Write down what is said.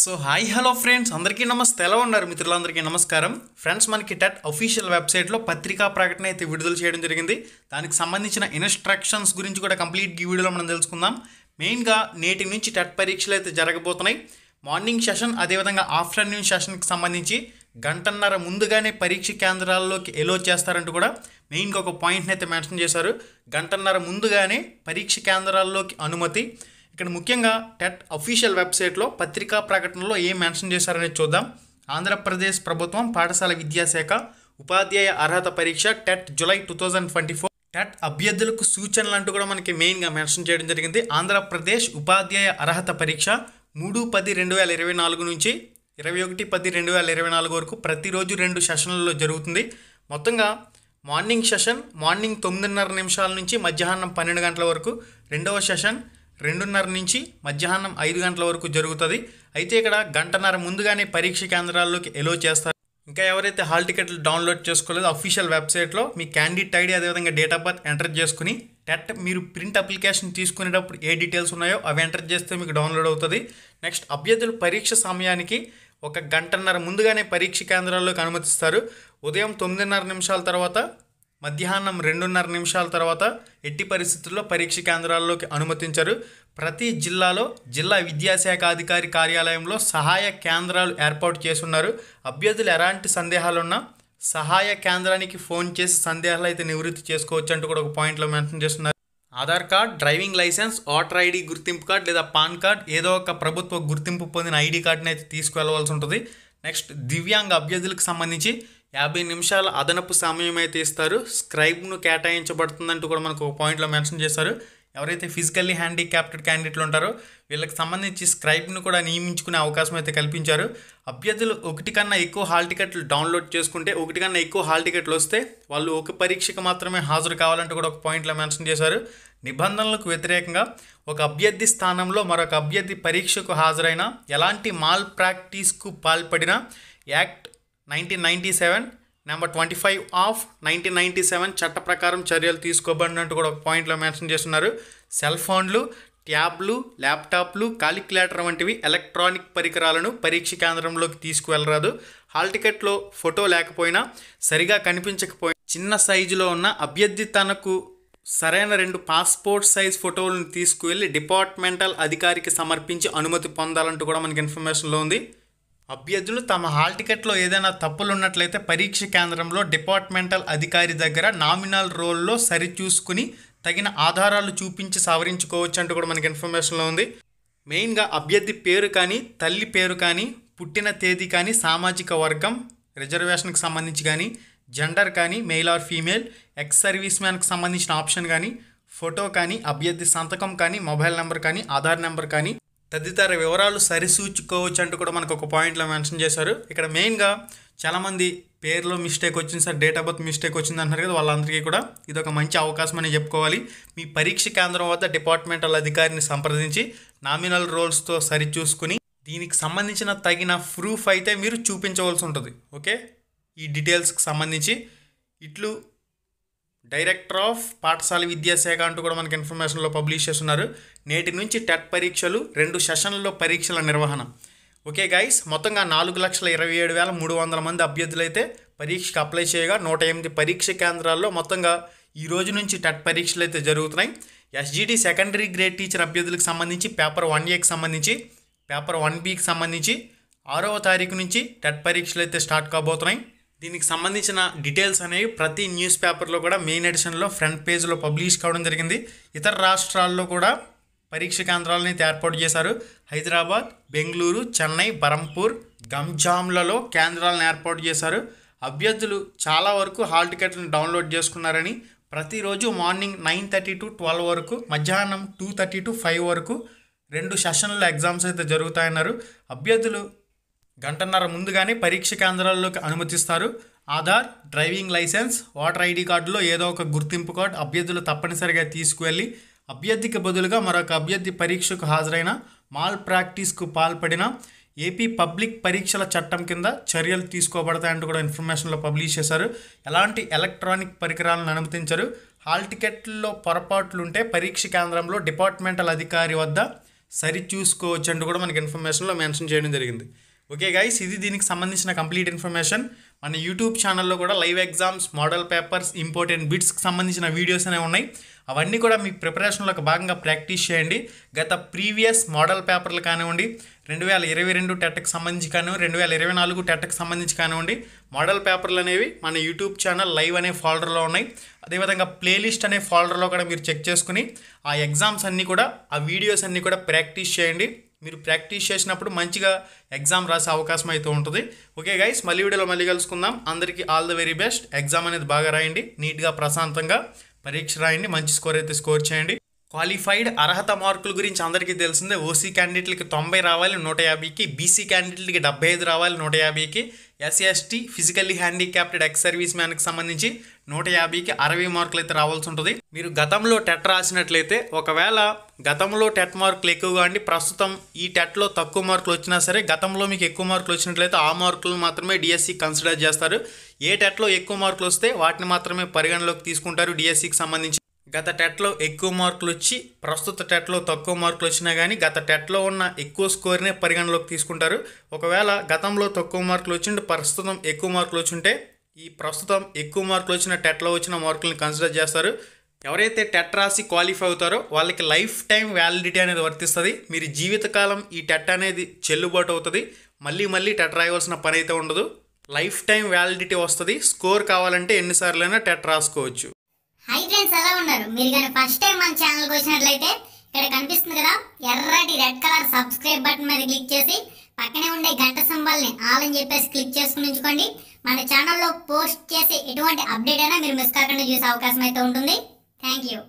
so hi hello friends అందరికీ నమస్తే ఎలా ఉన్నారు మిత్రులందరికీ నమస్కారం ఫ్రెండ్స్ మనకి టెట్ అఫీషియల్ వెబ్సైట్లో పత్రికా ప్రకటన అయితే విడుదల చేయడం జరిగింది దానికి సంబంధించిన ఇన్స్ట్రక్షన్స్ గురించి కూడా కంప్లీట్ ఈ వీడియోలో మనం తెలుసుకుందాం మెయిన్గా నేటి నుంచి టెట్ పరీక్షలు అయితే జరగబోతున్నాయి మార్నింగ్ సెషన్ అదేవిధంగా ఆఫ్టర్నూన్ సెషన్కి సంబంధించి గంటన్నర ముందుగానే పరీక్ష కేంద్రాల్లోకి ఎలో చేస్తారంటూ కూడా మెయిన్గా ఒక పాయింట్ని అయితే మెన్షన్ చేశారు గంటన్నర ముందుగానే పరీక్ష కేంద్రాల్లోకి అనుమతి ఇక్కడ ముఖ్యంగా టెట్ అఫీషియల్ వెబ్సైట్లో పత్రికా ప్రకటనలో ఏం మెన్షన్ చేశారనేది చూద్దాం ఆంధ్రప్రదేశ్ ప్రభుత్వం పాఠశాల విద్యాశాఖ ఉపాధ్యాయ అర్హత పరీక్ష TET July two thousand twenty four TET అభ్యర్థులకు సూచనలు అంటూ కూడా మనకి మెయిన్గా మెన్షన్ చేయడం జరిగింది ఆంధ్రప్రదేశ్ ఉపాధ్యాయ అర్హత పరీక్ష మూడు పది రెండు వేల ఇరవై నాలుగు నుంచి ఇరవై ఒకటి పది రెండు వేల ఇరవై నాలుగు వరకు ప్రతిరోజు రెండు సెషన్లలో జరుగుతుంది మొత్తంగా మార్నింగ్ సెషన్ మార్నింగ్ తొమ్మిదిన్నర నిమిషాల నుంచి మధ్యాహ్నం పన్నెండు గంటల వరకు రెండవ సెషన్ రెండున్నర నుంచి మధ్యాహ్నం ఐదు గంటల వరకు జరుగుతుంది అయితే ఇక్కడ గంటన్నర ముందుగానే పరీక్ష కేంద్రాల్లోకి ఎలో చేస్తారు ఇంకా ఎవరైతే హాల్ టికెట్లు డౌన్లోడ్ చేసుకోలేదు అఫీషియల్ వెబ్సైట్లో మీ క్యాండిడేట్ ఐడి అదేవిధంగా డేట్ ఆఫ్ బర్త్ ఎంటర్ చేసుకుని టెట్ మీరు ప్రింట్ అప్లికేషన్ తీసుకునేటప్పుడు ఏ డీటెయిల్స్ ఉన్నాయో అవి ఎంటర్ చేస్తే మీకు డౌన్లోడ్ అవుతుంది నెక్స్ట్ అభ్యర్థులు పరీక్ష సమయానికి ఒక గంటన్నర ముందుగానే పరీక్ష కేంద్రాల్లోకి అనుమతిస్తారు ఉదయం తొమ్మిదిన్నర నిమిషాల తర్వాత మధ్యాహ్నం రెండున్నర నిమిషాల తర్వాత ఎట్టి పరిస్థితుల్లో పరీక్ష కేంద్రాల్లోకి అనుమతించరు ప్రతి జిల్లాలో జిల్లా విద్యాశాఖ అధికారి కార్యాలయంలో సహాయ కేంద్రాలు ఏర్పాటు చేస్తున్నారు అభ్యర్థులు ఎలాంటి సందేహాలున్నా సహాయ కేంద్రానికి ఫోన్ చేసి సందేహాలు అయితే నివృత్తి చేసుకోవచ్చు అంటూ కూడా ఒక పాయింట్లో మెన్షన్ చేస్తున్నారు Aadhaar card driving licence voter ID గుర్తింపు కార్డ్ లేదా పాన్ కార్డ్ ఏదో ఒక ప్రభుత్వ గుర్తింపు పొందిన ఐడి కార్డుని అయితే తీసుకువెళ్ళవలసి ఉంటుంది నెక్స్ట్ దివ్యాంగ అభ్యర్థులకు సంబంధించి యాభై నిమిషాల అదనపు సమయం అయితే ఇస్తారు స్క్రైబ్ను కేటాయించబడుతుందంటూ కూడా మనకు ఒక పాయింట్లో మెన్షన్ చేశారు ఎవరైతే ఫిజికల్లీ హ్యాండిక్యాప్టెడ్ క్యాండిడేట్లు ఉంటారో వీళ్ళకి సంబంధించి స్క్రైబ్ను కూడా నియమించుకునే అవకాశం అయితే కల్పించారు అభ్యర్థులు ఒకటి కన్నా ఎక్కువ హాల్ టికెట్లు డౌన్లోడ్ చేసుకుంటే ఒకటి కన్నా ఎక్కువ హాల్ టికెట్లు వస్తే వాళ్ళు ఒక పరీక్షకు మాత్రమే హాజరు కావాలంటూ కూడా ఒక పాయింట్లో మెన్షన్ చేశారు నిబంధనలకు వ్యతిరేకంగా ఒక అభ్యర్థి స్థానంలో మరొక అభ్యర్థి పరీక్షకు హాజరైన ఎలాంటి మాల్ ప్రాక్టీస్కు పాల్పడిన act nineteen ninety seven number twenty five of nineteen ninety seven చట్ట ప్రకారం చర్యలు తీసుకోబడినట్టు కూడా ఒక పాయింట్లో మెన్షన్ చేస్తున్నారు సెల్ ఫోన్లు ట్యాబ్లు ల్యాప్టాప్లు కాలిక్యులేటర్ వంటివి ఎలక్ట్రానిక్ పరికరాలను పరీక్ష కేంద్రంలోకి తీసుకువెళ్ళరాదు హాల్ టికెట్లో ఫోటో లేకపోయినా సరిగా కనిపించకపోయినా చిన్న సైజులో ఉన్న అభ్యర్థి తనకు సరైన రెండు పాస్పోర్ట్ సైజ్ ఫోటోలను తీసుకువెళ్ళి డిపార్ట్మెంటల్ అధికారికి సమర్పించి అనుమతి పొందాలంటూ కూడా మనకి ఇన్ఫర్మేషన్లో ఉంది అభ్యర్థులు తమ హాల్ టికెట్లో ఏదైనా తప్పులు ఉన్నట్లయితే పరీక్ష కేంద్రంలో డిపార్ట్మెంటల్ అధికారి దగ్గర నామినల్ రోల్లో సరిచూసుకుని తగిన ఆధారాలు చూపించి సవరించుకోవచ్చు అంటూ కూడా మనకి ఇన్ఫర్మేషన్లో ఉంది మెయిన్గా అభ్యర్థి పేరు కానీ తల్లి పేరు కానీ పుట్టిన తేదీ కానీ సామాజిక వర్గం రిజర్వేషన్కి సంబంధించి కానీ జెండర్ కానీ male or female ex service మ్యాన్కి సంబంధించిన ఆప్షన్ కానీ ఫోటో కానీ అభ్యర్థి సంతకం కానీ మొబైల్ నెంబర్ కానీ ఆధార్ నెంబర్ కానీ తదితర వివరాలు సరిసూచుకోవచ్చు అంటూ కూడా మనకు ఒక పాయింట్లో మెన్షన్ చేశారు ఇక్కడ మెయిన్గా చాలామంది పేర్లో మిస్టేక్ వచ్చింది sir date of birth mistake వచ్చింది అంటున్నారు కదా వాళ్ళందరికీ కూడా ఇది ఒక మంచి అవకాశం అని చెప్పుకోవాలి మీ పరీక్ష కేంద్రం వద్ద డిపార్ట్మెంటల్ అధికారిని సంప్రదించి నామినల్ రోల్స్తో సరిచూసుకుని దీనికి సంబంధించిన తగిన ప్రూఫ్ అయితే మీరు చూపించవలసి ఉంటుంది ఓకే ఈ డీటెయిల్స్కి సంబంధించి ఇట్లు డైరెక్టర్ ఆఫ్ పాఠశాల విద్యాశాఖ అంటూ కూడా మనకి ఇన్ఫర్మేషన్లో పబ్లిష్ చేస్తున్నారు నేటి నుంచి టెట్ పరీక్షలు రెండు సెషన్లలో పరీక్షల నిర్వహణ ఓకే గైస్ మొత్తంగా నాలుగు లక్షల ఇరవై ఏడు వేల మూడు వందల మంది అభ్యర్థులైతే పరీక్షకు అప్లై చేయగా నూట ఎనిమిది పరీక్ష కేంద్రాల్లో మొత్తంగా ఈ రోజు నుంచి టెట్ పరీక్షలు అయితే జరుగుతున్నాయి ఎస్జిటి సెకండరీ గ్రేడ్ టీచర్ అభ్యర్థులకు సంబంధించి పేపర్ వన్ ఏకి సంబంధించి పేపర్ వన్ బీకి సంబంధించి ఆరవ తారీఖు నుంచి టెట్ పరీక్షలు అయితే స్టార్ట్ కాబోతున్నాయి దీనికి సంబంధించిన డీటెయిల్స్ అనేవి ప్రతి న్యూస్ పేపర్లో కూడా మెయిన్ ఎడిషన్లో ఫ్రంట్ పేజ్లో పబ్లిష్ కావడం జరిగింది ఇతర రాష్ట్రాల్లో కూడా పరీక్ష కేంద్రాలని ఏర్పాటు చేశారు హైదరాబాద్ బెంగళూరు చెన్నై బరంపూర్ గంజాంలలో కేంద్రాలను ఏర్పాటు చేశారు అభ్యర్థులు చాలా వరకు హాల్ టికెట్లను డౌన్లోడ్ చేసుకున్నారని ప్రతిరోజు morning nine thirty to twelve వరకు మధ్యాహ్నం టూ థర్టీ టు ఫైవ్ వరకు రెండు సెషన్ల ఎగ్జామ్స్ అయితే జరుగుతాయన్నారు అభ్యర్థులు గంటన్నర ముందుగానే పరీక్ష కేంద్రాల్లోకి అనుమతిస్తారు Aadhaar driving licence voter ID కార్డులో ఏదో ఒక గుర్తింపు కార్డు అభ్యర్థులు తప్పనిసరిగా తీసుకువెళ్ళి అభ్యర్థికి బదులుగా మరొక అభ్యర్థి పరీక్షకు హాజరైన మాల్ ప్రాక్టీస్కు పాల్పడిన ఏపీ పబ్లిక్ పరీక్షల చట్టం కింద చర్యలు తీసుకోబడతాయంటూ కూడా ఇన్ఫర్మేషన్లో పబ్లిష్ చేశారు ఎలాంటి ఎలక్ట్రానిక్ పరికరాలను అనుమతించరు హాల్ టికెట్లో పొరపాట్లుంటే పరీక్ష కేంద్రంలో డిపార్ట్మెంటల్ అధికారి వద్ద సరిచూసుకోవచ్చు అంటూ కూడా మనకి ఇన్ఫర్మేషన్లో మెన్షన్ చేయడం జరిగింది ఓకే గైస్ ఇది దీనికి సంబంధించిన కంప్లీట్ ఇన్ఫర్మేషన్ మన యూట్యూబ్ ఛానల్లో కూడా live exams model papers important బిట్స్కి సంబంధించిన వీడియోస్ అనేవి ఉన్నాయి అవన్నీ కూడా మీ ప్రిపరేషన్లో భాగంగా ప్రాక్టీస్ చేయండి గత ప్రీవియస్ మోడల్ పేపర్లు కానివ్వండి రెండు వేల ఇరవై రెండు టెట్కి సంబంధించి కానివ్వండి రెండు వేల ఇరవై నాలుగు టెట్కి సంబంధించి కానివ్వండి మోడల్ పేపర్లు అనేవి మన యూట్యూబ్ ఛానల్ లైవ్ అనే ఫోల్డర్లో ఉన్నాయి అదేవిధంగా ప్లేలిస్ట్ అనే ఫోల్డర్లో కూడా మీరు చెక్ చేసుకుని ఆ ఎగ్జామ్స్ అన్నీ కూడా ఆ వీడియోస్ అన్నీ కూడా ప్రాక్టీస్ చేయండి మీరు ప్రాక్టీస్ చేసినప్పుడు మంచిగా ఎగ్జామ్ రాసే అవకాశం అయితే ఉంటుంది ఓకే గైస్ మళ్ళీ వీడియోలో మళ్ళీ కలుసుకుందాం అందరికీ all the very best exam అనేది బాగా రాయండి నీట్గా ప్రశాంతంగా పరీక్ష రాయండి మంచి స్కోర్ అయితే స్కోర్ చేయండి క్వాలిఫైడ్ అర్హత మార్కుల గురించి అందరికీ తెలిసిందే ఓసీ క్యాండిడేట్లకి తొంభై రావాలి నూట యాభైకి బీసీ క్యాండిడేట్లకి డెబ్బై ఐదు రావాలి నూట యాభైకి SC ST physically handicapped ex service మ్యాన్కి సంబంధించి నూట యాభైకి అరవై మార్కులు అయితే రావాల్సి ఉంటుంది మీరు గతంలో టెట్ రాసినట్లయితే ఒకవేళ గతంలో టెట్ మార్కులు ఎక్కువగా అండి ప్రస్తుతం ఈ టెట్లో తక్కువ మార్కులు వచ్చినా సరే గతంలో మీకు ఎక్కువ మార్కులు వచ్చినట్లయితే ఆ మార్కులు మాత్రమే డిఎస్సి కన్సిడర్ చేస్తారు ఏ టెట్లో ఎక్కువ మార్కులు వస్తే వాటిని మాత్రమే పరిగణలోకి తీసుకుంటారు డిఎస్సికి సంబంధించి గత టెట్లో ఎక్కువ మార్కులు వచ్చి ప్రస్తుత టెట్లో తక్కువ మార్కులు వచ్చినా కానీ గత టెట్లో ఉన్న ఎక్కువ స్కోర్నే పరిగణలోకి తీసుకుంటారు ఒకవేళ గతంలో తక్కువ మార్కులు వచ్చింటే ప్రస్తుతం ఎక్కువ మార్కులు వచ్చింటే ఈ ప్రస్తుతం ఎక్కువ మార్కులు వచ్చిన టెట్లో వచ్చిన మార్కులను కన్సిడర్ చేస్తారు ఎవరైతే టెట్ రాసి క్వాలిఫై అవుతారో వాళ్ళకి లైఫ్ టైం వ్యాలిడిటీ అనేది వర్తిస్తుంది మీరు జీవితకాలం ఈ టెట్ అనేది చెల్లుబాటు అవుతుంది మళ్ళీ మళ్ళీ టెట్ రాయవలసిన పని అయితే ఉండదు లైఫ్ టైం వ్యాలిడిటీ వస్తుంది స్కోర్ కావాలంటే ఎన్నిసార్లైనా టెట్ రాసుకోవచ్చు హై ఫ్రెండ్స్ ఎలా ఉన్నారు మీరు కానీ ఫస్ట్ టైం మన ఛానల్కి వచ్చినట్లయితే ఇక్కడ కనిపిస్తుంది కదా ఎర్రటి రెడ్ కలర్ సబ్స్క్రైబ్ బటన్ మీద క్లిక్ చేసి పక్కనే ఉండే గంట సింబల్ని ఆల్ అని చెప్పేసి క్లిక్ చేసుకుని ఉంచుకోండి మన ఛానల్లో పోస్ట్ చేసే ఎటువంటి అప్డేట్ అయినా మీరు మిస్ కాకుండా చూసే అవకాశం అయితే ఉంటుంది థ్యాంక్ యూ